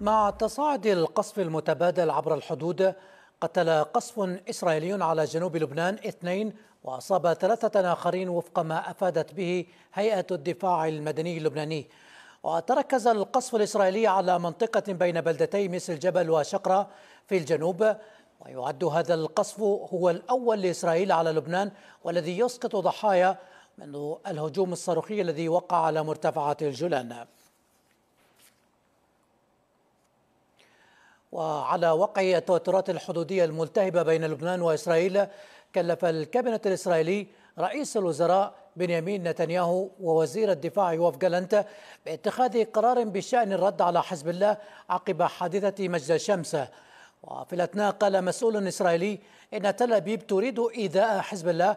مع تصاعد القصف المتبادل عبر الحدود قتل قصف إسرائيلي على جنوب لبنان اثنين وأصاب ثلاثة آخرين وفق ما أفادت به هيئة الدفاع المدني اللبناني وتركز القصف الإسرائيلي على منطقة بين بلدتي مثل الجبل وشقرة في الجنوب ويعد هذا القصف هو الأول لإسرائيل على لبنان والذي يسقط ضحايا منذ الهجوم الصاروخي الذي وقع على مرتفعات الجولان وعلى وقع التوترات الحدودية الملتهبة بين لبنان وإسرائيل كلف الكابينت الإسرائيلي رئيس الوزراء بنيامين نتنياهو ووزير الدفاع يوف جالنت باتخاذ قرار بشأن الرد على حزب الله عقب حادثة مجد الشمس وفي الأثناء قال مسؤول إسرائيلي إن تل أبيب تريد إيذاء حزب الله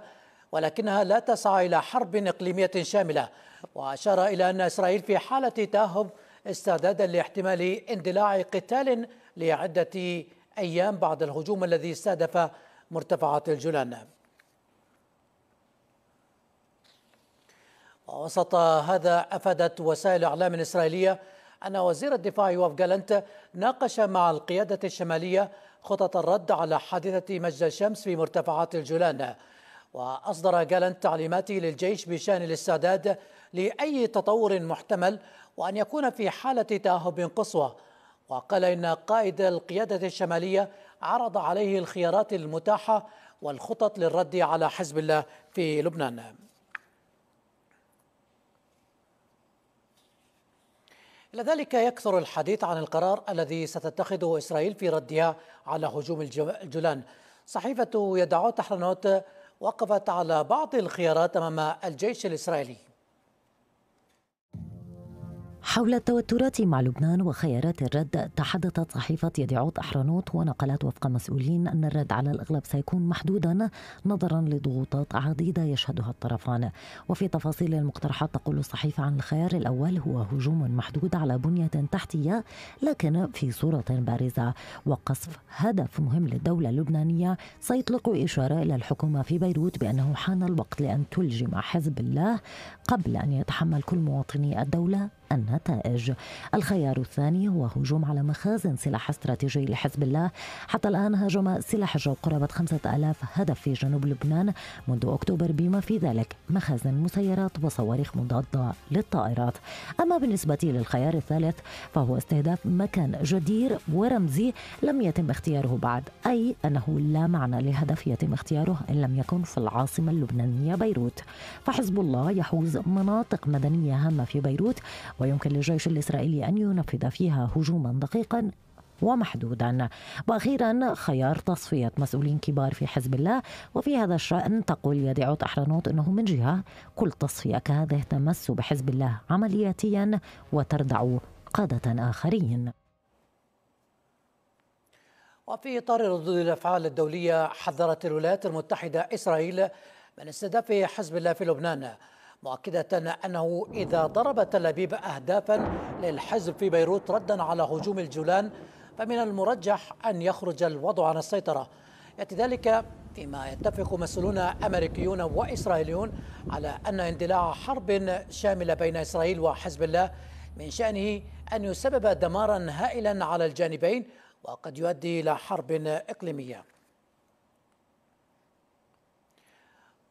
ولكنها لا تسعى إلى حرب إقليمية شاملة وأشار إلى أن إسرائيل في حالة تاهب استعدادا لاحتمال اندلاع قتال لعدة أيام بعد الهجوم الذي استهدف مرتفعات الجولان ووسط هذا أفادت وسائل الإعلام الإسرائيلية أن وزير الدفاع يوف جالنت ناقش مع القيادة الشمالية خطط الرد على حادثة مجد الشمس في مرتفعات الجولان وأصدر جالنت تعليماته للجيش بشأن الاستعداد لأي تطور محتمل وأن يكون في حالة تأهب قصوى وقال إن قائد القيادة الشمالية عرض عليه الخيارات المتاحة والخطط للرد على حزب الله في لبنان إلى ذلك يكثر الحديث عن القرار الذي ستتخذه إسرائيل في ردها على هجوم الجولان صحيفة يدعو تحرنوت وقفت على بعض الخيارات أمام الجيش الإسرائيلي حول التوترات مع لبنان وخيارات الرد تحدثت صحيفة يديعوت أحرنوت ونقلت وفق مسؤولين أن الرد على الأغلب سيكون محدودا نظرا لضغوطات عديدة يشهدها الطرفان وفي تفاصيل المقترحات تقول الصحيفة عن الخيار الأول هو هجوم محدود على بنية تحتية لكن في صورة بارزة وقصف هدف مهم للدولة اللبنانية سيطلق إشارة إلى الحكومة في بيروت بأنه حان الوقت لأن تلجم حزب الله قبل أن يتحمل كل مواطني الدولة النتائج الخيار الثاني هو هجوم على مخازن سلاح استراتيجي لحزب الله حتى الآن هاجم سلاح الجو قرابة 5000 هدف في جنوب لبنان منذ أكتوبر بما في ذلك مخازن مسيرات وصواريخ مضادة للطائرات أما بالنسبة للخيار الثالث فهو استهداف مكان جدير ورمزي لم يتم اختياره بعد أي أنه لا معنى لهدف يتم اختياره إن لم يكن في العاصمة اللبنانية بيروت فحزب الله يحوز مناطق مدنية هامة في بيروت ويمكن للجيش الإسرائيلي أن ينفذ فيها هجوما دقيقا ومحدودا واخيرا خيار تصفيه مسؤولين كبار في حزب الله وفي هذا الشان تقول يدعوت احرنوت انه من جهه كل تصفيه كهذه تمس بحزب الله عملياتيا وتردع قاده اخرين وفي اطار ردود الافعال الدوليه حذرت الولايات المتحده اسرائيل من استهداف حزب الله في لبنان مؤكدة أنه إذا ضرب تل أبيب أهدافا للحزب في بيروت ردا على هجوم الجولان فمن المرجح أن يخرج الوضع عن السيطرة يأتي ذلك فيما يتفق مسؤولون أمريكيون وإسرائيليون على أن اندلاع حرب شاملة بين إسرائيل وحزب الله من شأنه أن يسبب دمارا هائلا على الجانبين وقد يؤدي إلى حرب إقليمية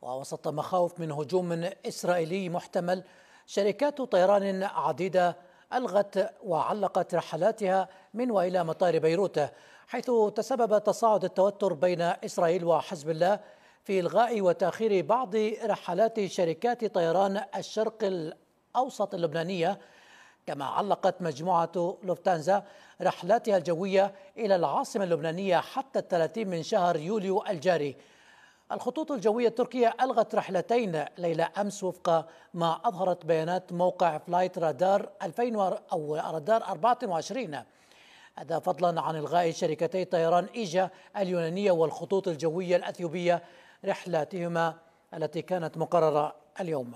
ووسط مخاوف من هجوم إسرائيلي محتمل شركات طيران عديدة ألغت وعلقت رحلاتها من وإلى مطار بيروت حيث تسبب تصاعد التوتر بين إسرائيل وحزب الله في إلغاء وتأخير بعض رحلات شركات طيران الشرق الأوسط اللبنانية كما علقت مجموعة لوفتانزا رحلاتها الجوية إلى العاصمة اللبنانية حتى 30 من شهر يوليو الجاري الخطوط الجوية التركية ألغت رحلتين ليلة أمس وفق ما أظهرت بيانات موقع فلايت رادار 2000 أو رادار 24 هذا فضلا عن إلغاء شركتي طيران إيجا اليونانية والخطوط الجوية الأثيوبية رحلاتهما التي كانت مقررة اليوم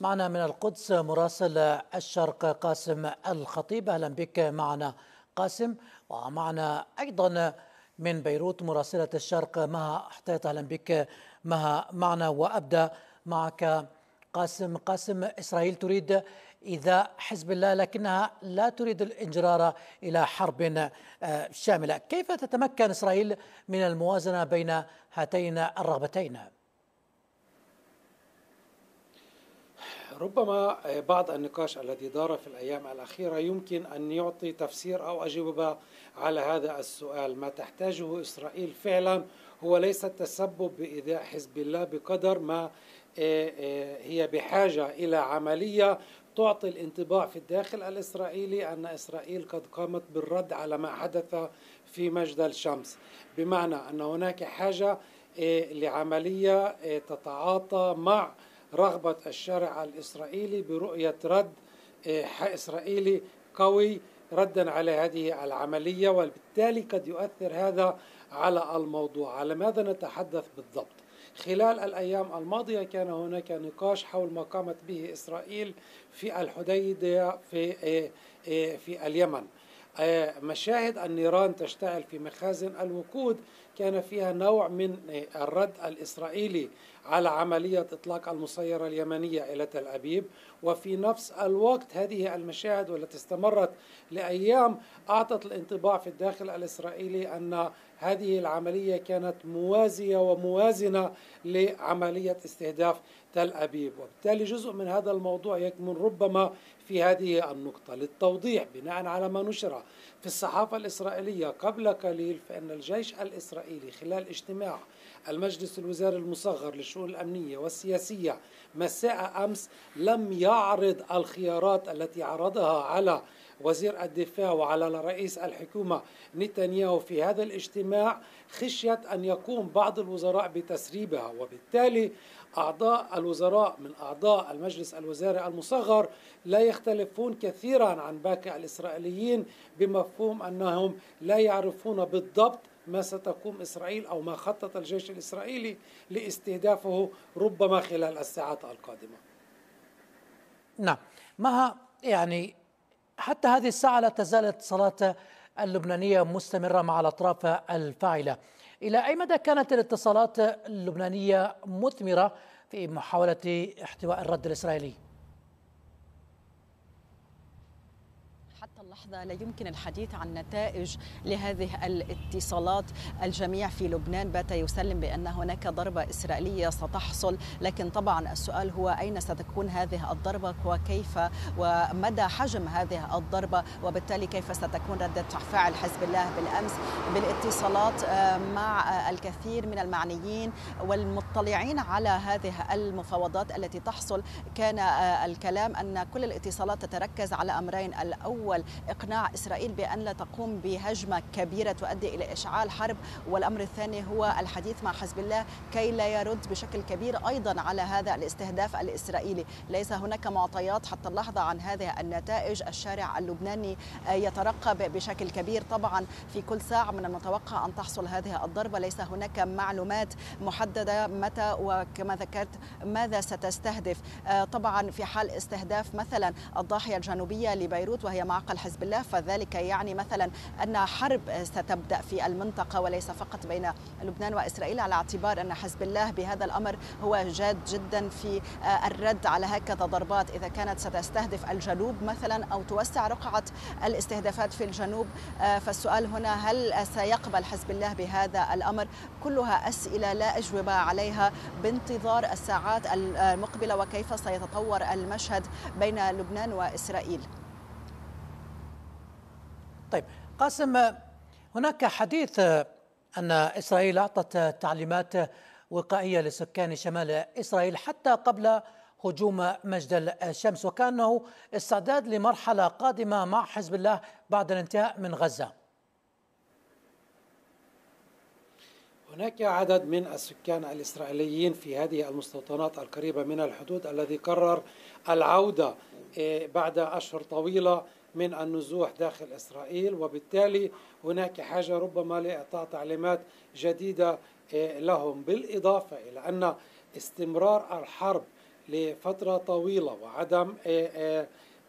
معنا من القدس مراسل الشرق قاسم الخطيب اهلا بك معنا قاسم ومعنا ايضا من بيروت مراسله الشرق مها حتيت اهلا بك مها معنا وابدا معك قاسم قاسم اسرائيل تريد ايذاء حزب الله لكنها لا تريد الانجرار الى حرب آه، شامله كيف تتمكن اسرائيل من الموازنه بين هاتين الرغبتين ربما آه، بعض النقاش الذي دار في الايام الاخيره يمكن ان يعطي تفسير او اجوبه على هذا السؤال، ما تحتاجه اسرائيل فعلا هو ليس التسبب بايذاء حزب الله بقدر ما آه، آه، هي بحاجه الى عمليه تعطي الانطباع في الداخل الاسرائيلي ان اسرائيل قد قامت بالرد على ما حدث في مجدل شمس، بمعنى ان هناك حاجه لعمليه تتعاطى مع رغبة الشارع الإسرائيلي برؤية رد آه، إسرائيلي قوي ردا على هذه العملية وبالتالي قد يؤثر هذا على الموضوع على ماذا نتحدث بالضبط خلال الأيام الماضية كان هناك نقاش حول ما قامت به إسرائيل في الحديدة في, آه، آه، في اليمن مشاهد النيران تشتعل في مخازن الوقود كان فيها نوع من الرد الإسرائيلي على عملية إطلاق المسيرة اليمنية إلى تل أبيب وفي نفس الوقت هذه المشاهد والتي استمرت لأيام أعطت الانطباع في الداخل الإسرائيلي أن هذه العملية كانت موازية وموازنة لعملية استهداف تل أبيب وبالتالي جزء من هذا الموضوع يكمن ربما في هذه النقطة للتوضيح بناء على ما نشر في الصحافة الإسرائيلية قبل قليل فإن الجيش الإسرائيلي الإسرائيلي خلال اجتماع المجلس الوزاري المصغر للشؤون الأمنية والسياسية مساء أمس لم يعرض الخيارات التي عرضها على وزير الدفاع وعلى رئيس الحكومة نتنياهو في هذا الاجتماع خشية أن يقوم بعض الوزراء بتسريبها وبالتالي أعضاء الوزراء من أعضاء المجلس الوزاري المصغر لا يختلفون كثيرا عن باقي الإسرائيليين بمفهوم أنهم لا يعرفون بالضبط ما ستقوم إسرائيل أو ما خطط الجيش الإسرائيلي لاستهدافه ربما خلال الساعات القادمة نعم مها يعني حتى هذه الساعة لا تزال الاتصالات اللبنانية مستمرة مع الأطراف الفاعلة إلى أي مدى كانت الاتصالات اللبنانية مثمرة في محاولة احتواء الرد الإسرائيلي؟ اللحظة لا يمكن الحديث عن نتائج لهذه الاتصالات الجميع في لبنان بات يسلم بأن هناك ضربة إسرائيلية ستحصل لكن طبعا السؤال هو أين ستكون هذه الضربة وكيف ومدى حجم هذه الضربة وبالتالي كيف ستكون ردة فعل حزب الله بالأمس بالاتصالات آه، مع الكثير من المعنيين والمطلعين على هذه المفاوضات التي تحصل كان آه، الكلام أن كل الاتصالات تتركز على أمرين الأول إقناع إسرائيل بأن لا تقوم بهجمة كبيرة تؤدي إلى إشعال حرب والأمر الثاني هو الحديث مع حزب الله كي لا يرد بشكل كبير أيضا على هذا الاستهداف الإسرائيلي ليس هناك معطيات حتى اللحظة عن هذه النتائج الشارع اللبناني يترقب بشكل كبير طبعا في كل ساعة من المتوقع أن تحصل هذه الضربة ليس هناك معلومات محددة متى وكما ذكرت ماذا ستستهدف آه، طبعا في حال استهداف مثلا الضاحية الجنوبية لبيروت وهي معقل حزب الله فذلك يعني مثلا أن حرب ستبدأ في المنطقة وليس فقط بين لبنان وإسرائيل على اعتبار أن حزب الله بهذا الأمر هو جاد جدا في الرد على هكذا ضربات إذا كانت ستستهدف الجنوب مثلا أو توسع رقعة الاستهدافات في الجنوب آه، فالسؤال هنا هل سيقبل حزب الله بهذا الأمر كلها أسئلة لا أجوبة عليها بانتظار الساعات المقبلة وكيف سيتطور المشهد بين لبنان وإسرائيل طيب قاسم هناك حديث أن إسرائيل أعطت تعليمات وقائية لسكان شمال إسرائيل حتى قبل هجوم مجد الشمس وكانه استعداد لمرحلة قادمة مع حزب الله بعد الانتهاء من غزة هناك عدد من السكان الإسرائيليين في هذه المستوطنات القريبة من الحدود الذي قرر العودة إيه، بعد أشهر طويلة من النزوح داخل إسرائيل وبالتالي هناك حاجة ربما لإعطاء تعليمات جديدة آه، لهم بالإضافة إلى أن استمرار الحرب لفترة طويلة وعدم آه،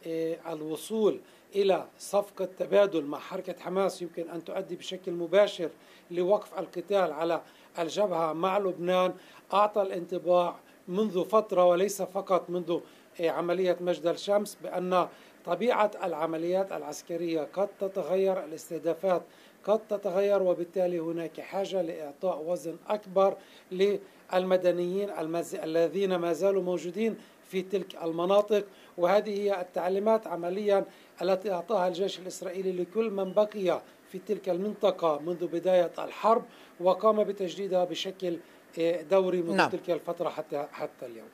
آه، الوصول إلى صفقة تبادل مع حركة حماس يمكن أن تؤدي بشكل مباشر لوقف القتال على الجبهة مع لبنان أعطى الانطباع منذ فترة وليس فقط منذ عملية مجد الشمس بأن طبيعة العمليات العسكرية قد تتغير الاستهدافات قد تتغير وبالتالي هناك حاجة لإعطاء وزن أكبر للمدنيين المز... الذين ما زالوا موجودين في تلك المناطق وهذه هي التعليمات عمليا التي أعطاها الجيش الإسرائيلي لكل من بقي في تلك المنطقة منذ بداية الحرب وقام بتجديدها بشكل آه، دوري منذ نعم. تلك الفترة حتى حتى اليوم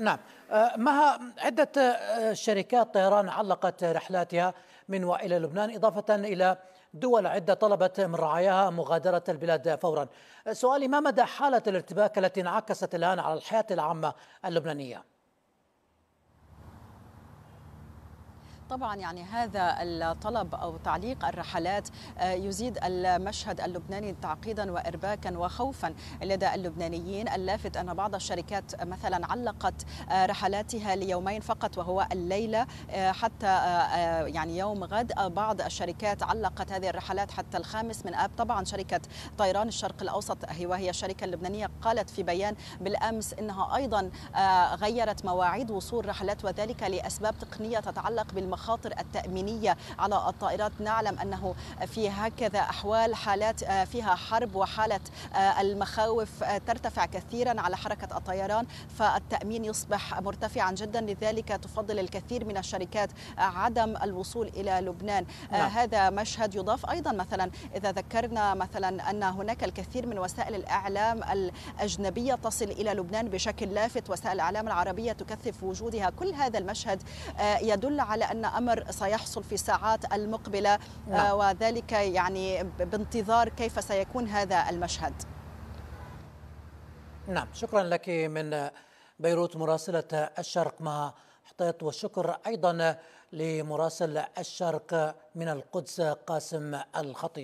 نعم آه، مها عدة آه، شركات طيران علقت رحلاتها من وإلى لبنان إضافة إلى دول عدة طلبت من رعاياها مغادرة البلاد فورا آه، سؤالي ما مدى حالة الارتباك التي انعكست الآن على الحياة العامة اللبنانية؟ طبعا يعني هذا الطلب أو تعليق الرحلات آه، يزيد المشهد اللبناني تعقيدا وإرباكا وخوفا لدى اللبنانيين اللافت أن بعض الشركات مثلا علقت آه، رحلاتها ليومين فقط وهو الليلة آه، حتى يعني يوم غد بعض الشركات علقت هذه الرحلات حتى الخامس من آب طبعا شركة طيران الشرق الأوسط وهي الشركة اللبنانية قالت في بيان بالأمس أنها أيضا غيرت مواعيد وصول رحلات وذلك لأسباب تقنية تتعلق بالمخ المخاطر التأمينية على الطائرات نعلم أنه في هكذا أحوال حالات آه، فيها حرب وحالة آه، المخاوف آه، ترتفع كثيرا على حركة الطيران فالتأمين يصبح مرتفعا جدا لذلك تفضل الكثير من الشركات عدم الوصول إلى لبنان نعم. هذا مشهد يضاف أيضا مثلا إذا ذكرنا مثلا أن هناك الكثير من وسائل الإعلام الأجنبية تصل إلى لبنان بشكل لافت وسائل الإعلام العربية تكثف وجودها كل هذا المشهد يدل على أن امر سيحصل في ساعات المقبله نعم. آه، وذلك يعني بانتظار كيف سيكون هذا المشهد نعم شكرا لك من بيروت مراسله الشرق مع حطيط والشكر ايضا لمراسل الشرق من القدس قاسم الخطيب